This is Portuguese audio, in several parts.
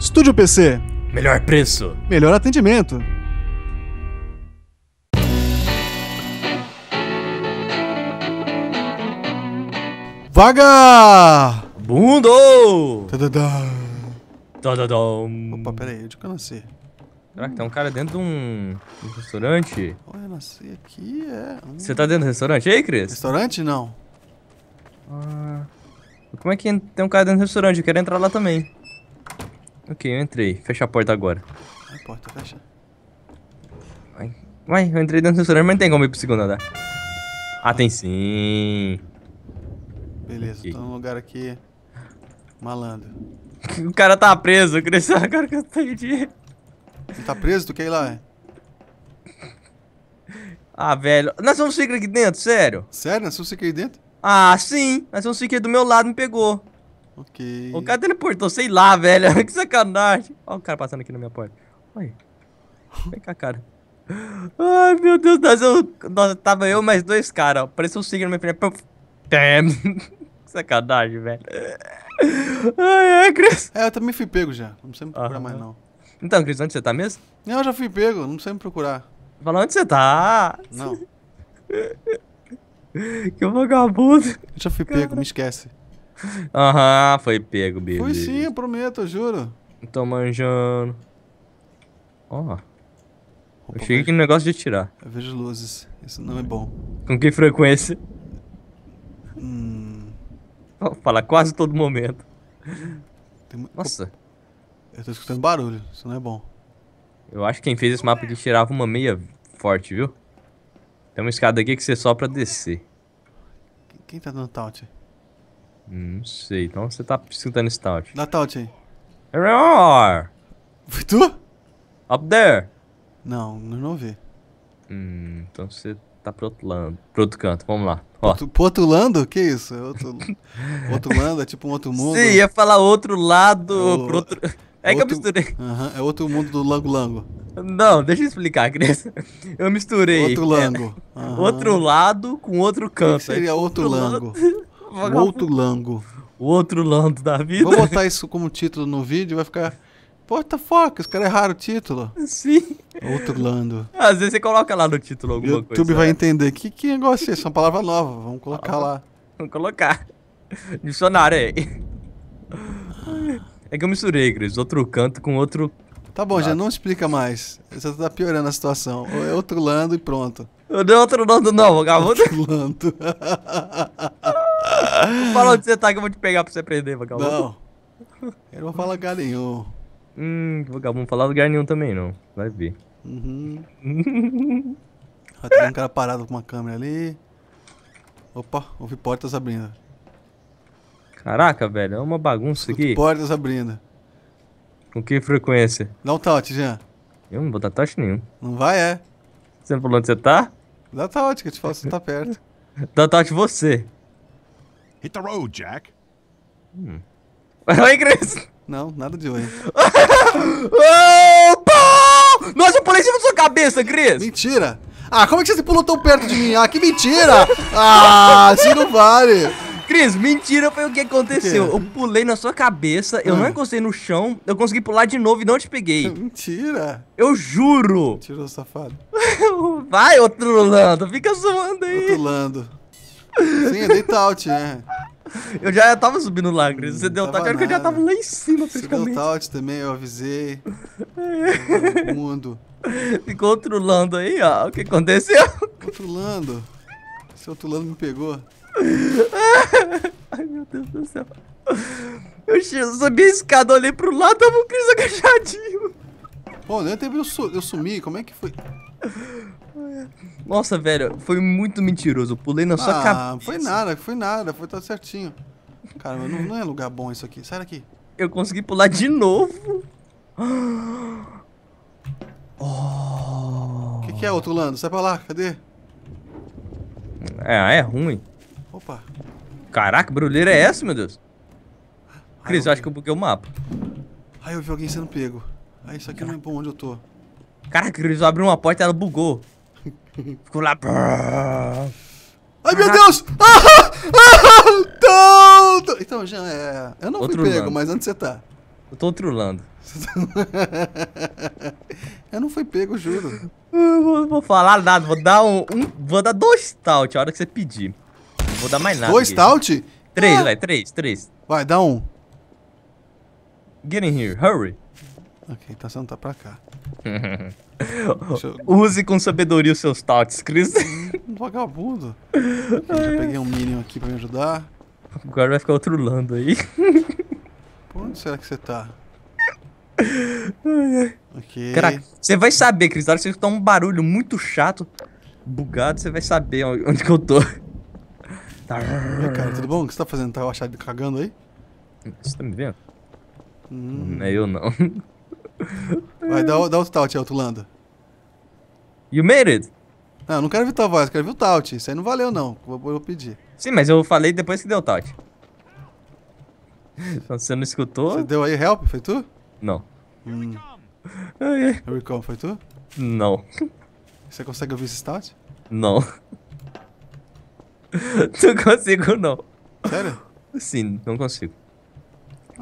Estúdio PC. Melhor preço. Melhor atendimento. Vaga! Bundo! Tadadá. Tadadam. Opa, peraí, onde que eu nasci? Caraca, tem tá um cara dentro de um, um restaurante. Olha, eu nasci aqui, é... Você tá dentro do restaurante aí, Cris? Restaurante? Não. Ah, como é que tem um cara dentro do restaurante? Eu quero entrar lá também. Ok, eu entrei. Fecha a porta agora. A porta, fecha. Vai. Vai, eu entrei dentro do restaurante, mas não tem como ir pro segundo andar. Ah, tem sim. Beleza, okay. tô num lugar aqui. Malandro. o cara tá preso, eu agora que eu tô de. Ele tá preso? Tu quer ir lá? Ah, velho. Nós vamos ficar aqui dentro, sério? Sério? Nós vamos ficar aqui dentro? Ah, sim. Nós vamos ficar do meu lado, me pegou. Ok. O cara teleportou, sei lá, velho. que sacanagem. Olha o cara passando aqui na minha porta. Olha. Vem cá, cara. Ai, meu Deus do céu. Nossa, tava eu mais dois caras, ó. Apareceu um signo na minha frente. Damn. que sacanagem, velho. Ai, é, Cris. É, eu também fui pego já. Não precisa me procurar mais, não. Então, Cris, onde você tá mesmo? Não, eu já fui pego. Não precisa me procurar. Fala, onde você tá? Não. que vagabundo. Eu já fui pego, me esquece. Aham, uhum, foi pego, bebê. Fui sim, eu prometo, eu juro. Tô manjando. Ó. Oh. Eu cheguei aqui no negócio de atirar. Eu é vejo luzes. Isso não é bom. Com que frequência? Hum. fala quase todo momento. Nossa. Eu tô escutando barulho. Isso não é bom. Eu acho que quem fez esse mapa aqui tirava uma meia forte, viu? Tem uma escada aqui que você só pra descer. Quem tá dando taunt? Não sei, então você tá escutando stout. Dá stout aí. É Here are. Foi tu? Up there. Não, eu não vi. Hum, então você tá pro outro lado. Pro outro canto, vamos lá. Outro, pro outro lado? Que isso? É outro, outro lado? É tipo um outro mundo? Sim, ia falar outro lado, é o... pro outro... É outro... que eu misturei. Uhum, é outro mundo do Lango Lango. Não, deixa eu explicar, criança. Eu misturei. Outro Lango. É, uhum. Outro lado com outro canto. Que seria outro, outro Lango. O outro lango. O outro lando da vida. Vou botar isso como título no vídeo, vai ficar. Porta foca, os caras erraram o título. Sim. Outro lando. Às vezes você coloca lá no título alguma YouTube coisa. YouTube vai né? entender. Que, que negócio é esse? É uma palavra nova. Vamos colocar ah, lá. Vamos colocar. Dicionário aí. É que eu misturei, Cris. Outro canto com outro. Tá bom, já não explica mais. Você tá piorando a situação. É outro lando e pronto. Eu dei outro lando, não, vagabundo. Outro lando. Fala onde você tá que eu vou te pegar pra você prender, vagabundo. Não. Eu não vou falar lugar nenhum. Hum, vagabundo, não falar lugar nenhum também não. Vai ver. Uhum. Tem um cara parado com uma câmera ali. Opa, ouvi portas abrindo. Caraca, velho, é uma bagunça Escuto aqui. Portas abrindo. Com que frequência? Dá um touch, Jean. Eu não vou dar touch nenhum. Não vai, é? Você falou onde você tá? Dá touch, que eu te falo se você tá perto. Dá touch você. Hit the road, Jack. Hum. Oi, Chris. Não, nada de oi. Opa! Nossa, eu pulei em cima da sua cabeça, Chris. Mentira! Ah, como é que você pulou tão perto de mim? Ah, que mentira! Ah, isso não vale! Cris, mentira foi o que aconteceu. Eu pulei na sua cabeça, eu ah. não encostei no chão, eu consegui pular de novo e não te peguei. Mentira! Eu juro! Tirou safado. Vai, outro Lando, fica zoando aí. Outro Lando. Sim, eu é dei taut, né? Eu já tava subindo lá, Gris. Você hum, deu taut, é que eu já tava lá em cima, praticamente. Você deu taut também, eu avisei. É. O mundo. Ficou controlando aí, ó. O que aconteceu? Controlando. outro tulano me pegou. Ai, meu Deus do céu. Eu subi a escada, olhei pro lado, tava o Cris agachadinho. Pô, nem teve eu, su eu sumi, como é que foi? Nossa, velho, foi muito mentiroso. Eu pulei na ah, sua cabeça. Ah, foi nada, foi nada, foi tudo tá certinho. Cara, não, não é lugar bom isso aqui. Sai daqui. Eu consegui pular de novo. O oh. que, que é, outro Lando? Sai pra lá, cadê? É, ah, é ruim. Opa. Caraca, brulheira é essa, meu Deus? Cris, eu, acho que eu buguei o mapa. Aí eu vi alguém sendo pego. Aí isso aqui Caraca. não é bom onde eu tô. Caraca, Cris, eu abri uma porta e ela bugou. Ficou lá. Ai meu Deus! Ah, ah, ah, ah Então, Jean, é... eu não Outro fui pego, mas onde você tá? Eu tô trulando. eu não fui pego, juro. Eu vou, vou falar nada, vou dar um, um, Vou dar dois stout a hora que você pedir. Não vou dar mais nada. Dois stout? Três, ah. vai, três, três. Vai, dá um. Get in here, hurry. Ok, tá sendo tá pra cá. Use com sabedoria os seus toques, Chris. Hum, vagabundo. Eu já peguei um Minion aqui pra me ajudar. Agora vai ficar outro Lando aí. Por onde será que você tá? ok. Caraca, você vai saber, Cris. Na hora que você escutar um barulho muito chato, bugado, você vai saber onde que eu tô. Tá. cara, tudo bom? O que você tá fazendo? Tá achado cagando aí? Você tá me vendo? Hum. Não é eu não. Vai, dá, dá o taunt aí, lando. You made it! Não, não quero ver tua voz, quero ver o taut. Isso aí não valeu, não. Vou, vou pedir. Sim, mas eu falei depois que deu o taut. Você não escutou? Você deu aí help, foi tu? Não. Hum. Here we come, foi tu? Não. Você consegue ouvir esse taut? Não. não consigo, não. Sério? Sim, não consigo.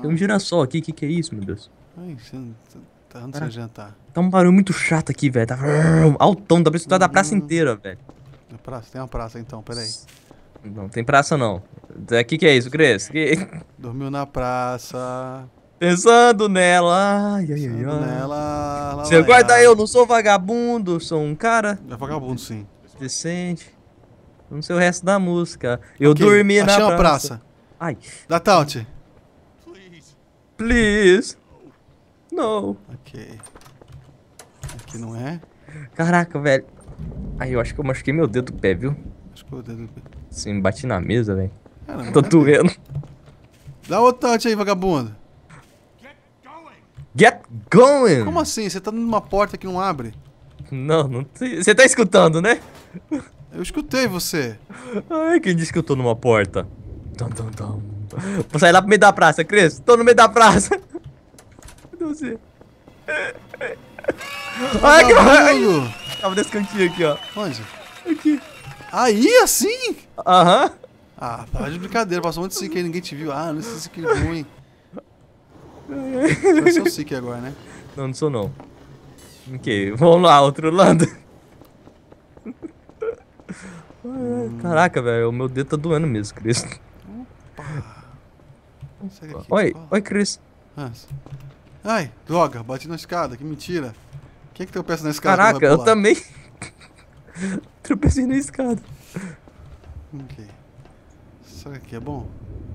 Tem um ah. girassol aqui, o que, que é isso, meu Deus? Ai, tá antes de jantar. Tá um barulho muito chato aqui, velho. Tá altão, dá pra escutar da praça hum. inteira, velho. praça? Tem uma praça então, peraí. Não tem praça não. O é, que, que é isso, cresce Que... Dormiu na praça. Pensando nela. Ai, ai, Pensando ai, nela. Lá, Você lá, guarda lá. eu, não sou vagabundo, sou um cara. É vagabundo, sim. Decente. Não sei o resto da música. Eu okay. dormi Achei na praça. praça. Ai. Da Taunt. Please. Please. Não. Ok. Aqui não é. Caraca, velho. Aí eu acho que eu machuquei meu dedo do pé, viu? Machucou o dedo do pé. Sim, bati na mesa, velho. Tô doendo. Dá outro touch aí, vagabundo. Get going. Get going! Como assim? Você tá numa porta que não abre? Não, não sei. Você tá escutando, né? Eu escutei você. Ai, quem disse que eu tô numa porta? Dum, dum, dum. Vou sair lá pro meio da praça, Cris. Tô no meio da praça. Ai, ah, caralho! Tava nesse cantinho aqui, ó. Onde? Aqui. Aí, assim? Aham. Uh -huh. Ah, para de brincadeira. Passou de sick aí, ninguém te viu. Ah, não sei se que ruim. Você é o sick agora, né? Não, não sou não. Ok, vamos lá, outro lado. Hum. Caraca, velho, o meu dedo tá doendo mesmo, Cris. Opa! Oi, tá oi, Cris. Ah. Ai, droga, bati na escada, que mentira. Quem é que tropeça na escada? Caraca, eu também. Tropecei na escada. Ok. Será que é bom?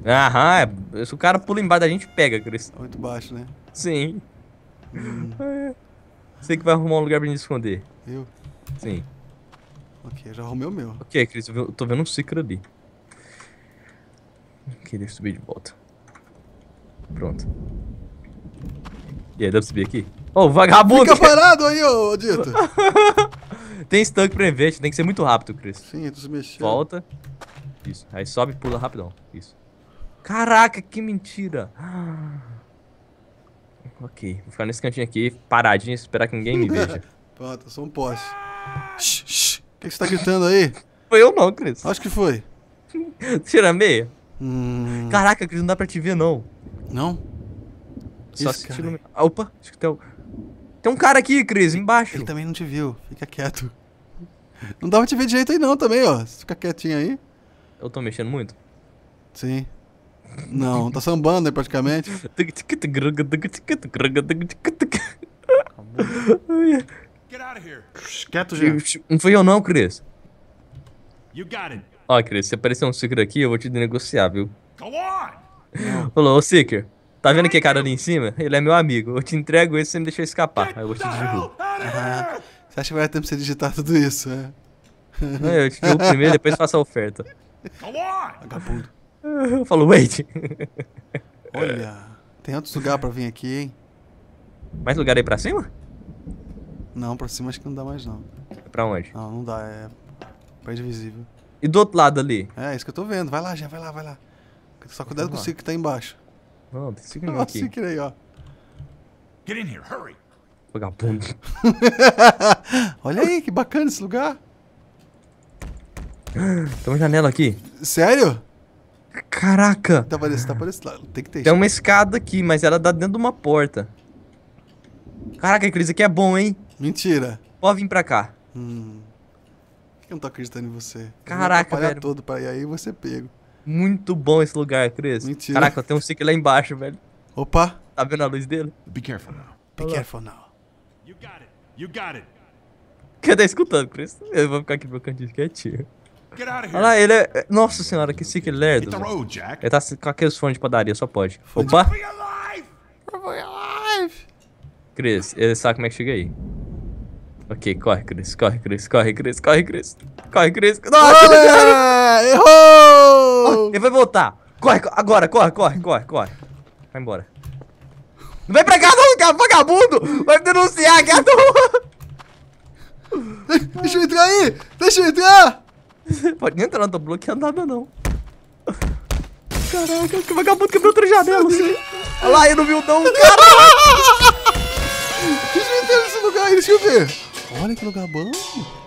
Aham, é, é, se o cara pula embaixo da gente, pega, Cris. Muito baixo, né? Sim. Hum. É. Você que vai arrumar um lugar pra gente esconder. Eu? Sim. Ok, já arrumei o meu. Ok, Cris, eu tô vendo um ciclo ali. Queria subir de volta. Pronto. E aí, dá pra subir aqui? Ô, oh, vagabundo! Fica parado aí, ô, Dito! tem estanque pra investe, tem que ser muito rápido, Cris. Sim, tu se mexendo. Volta. Isso. Aí sobe e pula rapidão. Isso. Caraca, que mentira! Ok, vou ficar nesse cantinho aqui, paradinho, esperar que ninguém me veja. Pronto, eu sou um poste. O que, que você tá gritando aí? Foi eu não, Cris. Acho que foi. Tira a meia. Hum... Caraca, Cris, não dá pra te ver, não. Não? Só Isso, assistindo. Cara. opa, acho que tem, um... tem um cara aqui, Cris, embaixo. Ele também não te viu, fica quieto. Não dá pra te ver direito aí não também, ó. fica quietinho aí. Eu tô mexendo muito? Sim. Não, tá sambando aí praticamente. Quieto, gente. Não fui eu não, Cris. Ó, Cris, se aparecer um Seeker aqui, eu vou te negociar, viu? Go on! Falou, ô Seeker. Tá vendo aquele cara ali em cima? Ele é meu amigo. Eu te entrego esse e você me deixou escapar. Aí eu vou te derrubar. você acha que vai ter tempo pra você digitar tudo isso, né? Não, eu te derrubo primeiro, depois faço a oferta. Vagabundo. Eu falo, wait. Olha, tem outros lugares pra vir aqui, hein? Mais lugar aí pra cima? Não, pra cima acho que não dá mais, não. É pra onde? Não, não dá, é... Pé invisível. E do outro lado ali? É, isso que eu tô vendo. Vai lá, já, vai lá, vai lá. Só cuidado com o que tá embaixo. Não, tem que seguir aqui. Nossa, aí, ó. Get in here, hurry. Vagabundo. Olha aí, que bacana esse lugar. Tem uma janela aqui. Sério? Caraca! Tá desse, tá lado. Tem que ter. Tem uma escada aqui, mas ela dá dentro de uma porta. Caraca, Cris, aqui é bom, hein? Mentira. Pode vir pra cá. Hum. Eu não tô acreditando em você. Caraca, eu velho. todo pra ir aí e você é pego. Muito bom esse lugar, Cris. Mentira. Caraca, tem um stick lá embaixo, velho. Opa. Tá vendo a luz dele? Be careful now. Be careful now. You got it. You got it. Quer tá escutando, Chris? Eu vou ficar aqui no meu cantinho quietinho. Olha lá, ele é-, é... Nossa senhora, que sick lerdo. Ele tá com aqueles fones de padaria, só pode. Opa! Chris, ele sabe como é que chega aí. Ok, corre, Chris, corre, Chris, corre, Chris, corre, Chris. Corre, Chris. Nossa, tá errou! Ele vai voltar. Corre, agora, corre, corre, corre, corre. Vai embora. Não vem pra cá não, vagabundo! Vai denunciar, gato! É deixa eu entrar aí! Deixa eu entrar! Pode entrar, não tô bloqueando nada não. Caraca, que vagabundo quebrou outra janela. Olha lá, ele não viu não, cara! Deixa eu entrar nesse lugar aí, deixa eu ver. Olha que lugar bom.